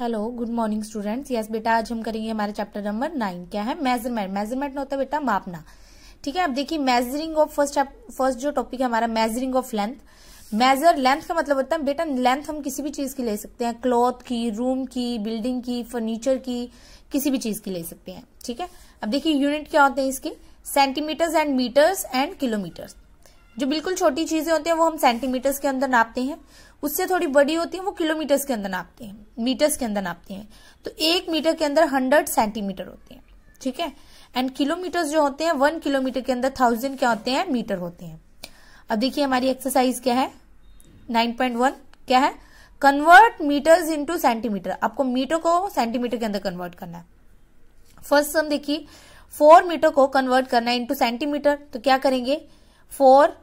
hello good morning students yes बेटा आज हम करेंगे हमारे चैप्टर नंबर नाइन क्या है मेजरमेंट मेजरमेंट होता है बेटा मापना ठीक है अब देखिए मेजरिंग ऑफ फर्स्ट फर्स्ट जो टॉपिक है हमारा measuring of length measure length का मतलब होता है बेटा लेंथ हम किसी भी चीज की ले सकते हैं क्लॉथ की रूम की बिल्डिंग की फर्नीचर की किसी भी चीज की ले सकते हैं ठीक है अब देखिए यूनिट क्या होते हैं इसके centimetres and metres and kilometres जो बिल्कुल छोटी चीजें होती हैं वो हम सेंटीमीटर्स के अंदर नापते हैं उससे थोड़ी बड़ी होती है वो किलोमीटर्स के अंदर नापते हैं मीटर्स के अंदर नापते हैं तो एक मीटर के अंदर हंड्रेड सेंटीमीटर होते हैं ठीक है एंड किलोमीटर्स जो होते हैं वन किलोमीटर के अंदर थाउजेंड क्या होते हैं मीटर होते हैं अब देखिए हमारी एक्सरसाइज क्या है नाइन पॉइंट वन क्या है कन्वर्ट मीटर्स इंटू सेंटीमीटर आपको मीटर को सेंटीमीटर के अंदर कन्वर्ट करना है फर्स्ट हम देखिए फोर मीटर को कन्वर्ट करना है इंटू सेंटीमीटर तो क्या करेंगे फोर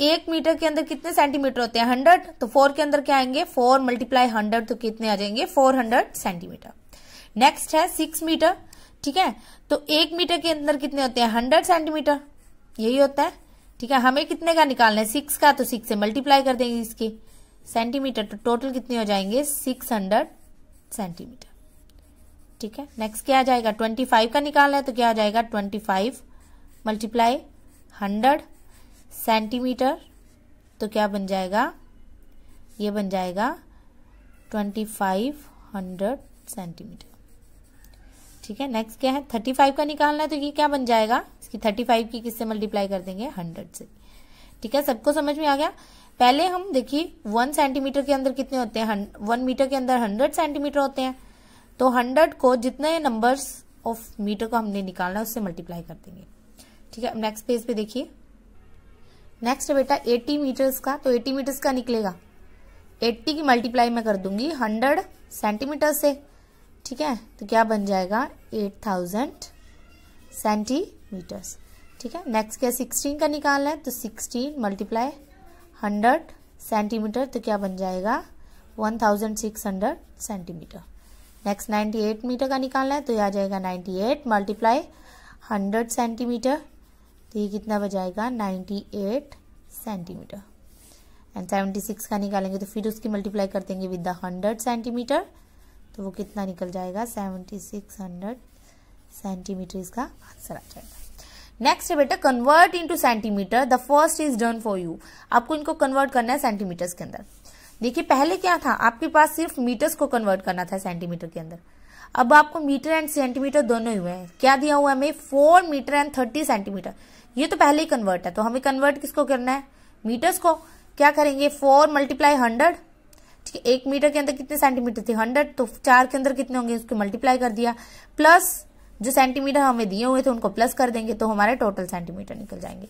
एक मीटर के अंदर कितने सेंटीमीटर होते हैं हंड्रेड तो फोर के अंदर क्या आएंगे फोर मल्टीप्लाई हंड्रेड तो कितने आ जाएंगे फोर हंड्रेड सेंटीमीटर नेक्स्ट है सिक्स मीटर ठीक है तो एक मीटर के अंदर कितने होते हैं हंड्रेड सेंटीमीटर यही होता है ठीक है हमें कितने का निकालना है सिक्स का तो सिक्स से मल्टीप्लाई कर देंगे इसके सेंटीमीटर तो टोटल कितने हो जाएंगे सिक्स हंड्रेड सेंटीमीटर ठीक है नेक्स्ट क्या आ जाएगा ट्वेंटी फाइव का निकालना है तो क्या आ जाएगा twenty five multiply hundred centimetre तो क्या बन जाएगा ये बन जाएगा ट्वेंटी फाइव हंड्रेड सेंटीमीटर ठीक है नेक्स्ट क्या है थर्टी फाइव का निकालना है तो ये क्या बन जाएगा इसकी थर्टी फाइव की किससे मल्टीप्लाई कर देंगे हंड्रेड से ठीक है सबको समझ में आ गया पहले हम देखिए वन सेंटीमीटर के अंदर कितने होते हैं वन मीटर के अंदर हंड्रेड सेंटीमीटर होते हैं तो हंड्रेड को जितने नंबर्स ऑफ मीटर को हमने निकालना है उससे मल्टीप्लाई कर देंगे ठीक है नेक्स्ट पेज पे देखिए नेक्स्ट बेटा 80 मीटर्स का तो 80 मीटर्स का निकलेगा 80 की मल्टीप्लाई मैं कर दूंगी 100 सेंटीमीटर से ठीक है तो क्या बन जाएगा 8000 सेंटीमीटर्स ठीक है नेक्स्ट क्या 16 का निकालना है तो 16 मल्टीप्लाई 100 सेंटीमीटर तो क्या बन जाएगा 1600 सेंटीमीटर नेक्स्ट 98 मीटर का निकालना है तो यह आ जाएगा 98 मल्टीप्लाई हंड्रेड सेंटीमीटर तो ये कितना बजाएगा 98 सेंटीमीटर एंड 76 का निकालेंगे तो फिर उसकी मल्टीप्लाई कर देंगे विद द 100 सेंटीमीटर तो वो कितना निकल जाएगा 7600 सेंटीमीटर इसका आंसर आ जाएगा नेक्स्ट है बेटा convert into centimetre the first is done for you आपको इनको कन्वर्ट करना है सेंटीमीटर्स के अंदर देखिए पहले क्या था आपके पास सिर्फ मीटर्स को कन्वर्ट करना था सेंटीमीटर के अंदर अब आपको मीटर एंड सेंटीमीटर दोनों ही हुए हैं क्या दिया हुआ है हमें four metre and thirty centimetre ये तो पहले ही कन्वर्ट है तो हमें कन्वर्ट किसको करना है मीटर्स को क्या करेंगे फोर मल्टीप्लाई हंड्रेड ठीक है एक मीटर के अंदर कितने सेंटीमीटर थे हंड्रेड तो चार के अंदर कितने होंगे उसको मल्टीप्लाई कर दिया प्लस जो सेंटीमीटर हमें दिए हुए थे उनको प्लस कर देंगे तो हमारे टोटल सेंटीमीटर निकल जाएंगे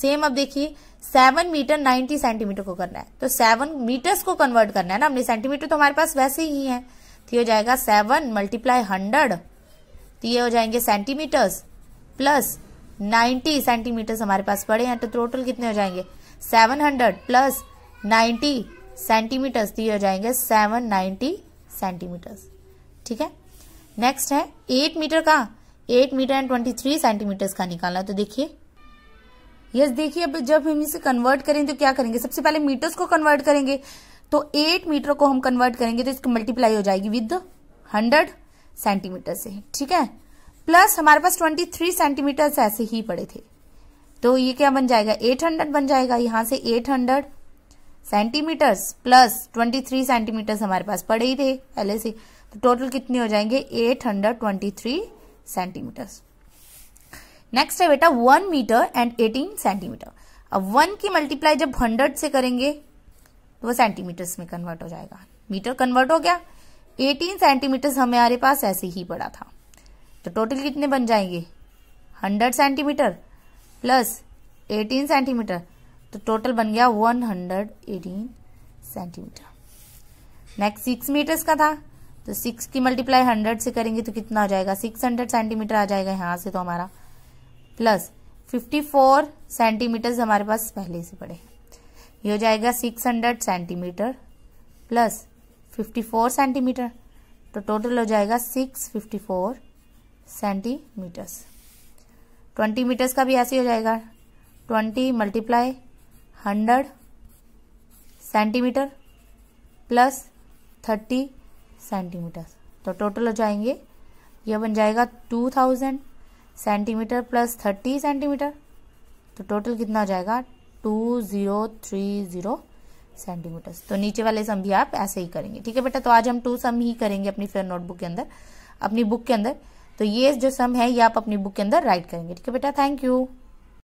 सेम अब देखिए सेवन मीटर नाइन्टी सेंटीमीटर को करना है तो सेवन मीटर्स को कन्वर्ट करना है ना हमने सेंटीमीटर तो हमारे पास वैसे ही है तो ये हो जाएगा सेवन मल्टीप्लाई हंड्रेड तो ये हो जाएंगे सेंटीमीटर्स प्लस नाइन्टी सेंटीमीटर्स हमारे पास पड़े हैं तो टोटल कितने हो जाएंगे seven hundred plus ninety centimetres तो ये हो जाएंगे सेवन नाइन्टी सेंटीमीटर्स ठीक है नेक्स्ट है एट मीटर का eight metre and twenty three centimetres का निकालना तो देखिए यस देखिए अब जब हम इसे कन्वर्ट करें तो क्या करेंगे सबसे पहले मीटर्स को कन्वर्ट करेंगे तो एट मीटर को हम कन्वर्ट करेंगे तो इसकी मल्टीप्लाई हो जाएगी विद हंड्रेड सेंटीमीटर से ठीक है प्लस हमारे पास ट्वेंटी थ्री सेंटीमीटर ऐसे ही पड़े थे तो ये क्या बन जाएगा एट हंड्रेड बन जाएगा यहां से eight hundred centimetres plus twenty three centimetres हमारे पास पड़े ही थे पहले से तो टोटल कितने हो जाएंगे eight hundred twenty three centimetres next है बेटा one metre and eighteen centimetre अब वन की मल्टीप्लाई जब हंड्रेड से करेंगे वो सेंटीमीटर्स में कन्वर्ट हो जाएगा मीटर कन्वर्ट हो गया 18 सेंटीमीटर्स हमारे पास ऐसे ही पड़ा था तो टोटल कितने बन जाएंगे 100 सेंटीमीटर प्लस 18 सेंटीमीटर तो टोटल बन गया 118 सेंटीमीटर नेक्स्ट सिक्स मीटर्स का था तो सिक्स की मल्टीप्लाई हंड्रेड से करेंगे तो कितना आ जाएगा सिक्स हंड्रेड सेंटीमीटर आ जाएगा यहाँ से तो हमारा प्लस फिफ्टी फोर सेंटीमीटर्स हमारे पास पहले से पड़े हैं ये हो जाएगा six hundred centimetre plus fifty four centimetre तो टोटल हो जाएगा six fifty four centimetres twenty metres का भी ऐसे हो जाएगा twenty multiply hundred centimetre plus thirty centimetre तो टोटल हो जाएंगे यह बन जाएगा two thousand centimetre plus thirty centimetre तो टोटल कितना हो जाएगा two zero three zero centimetres तो नीचे वाले सम भी आप ऐसे ही करेंगे ठीक है बेटा तो आज हम टू सम ही करेंगे अपनी फेयर नोटबुक के अंदर अपनी बुक के अंदर तो ये जो सम है ये आप अपनी बुक के अंदर राइट करेंगे ठीक है बेटा थैंक यू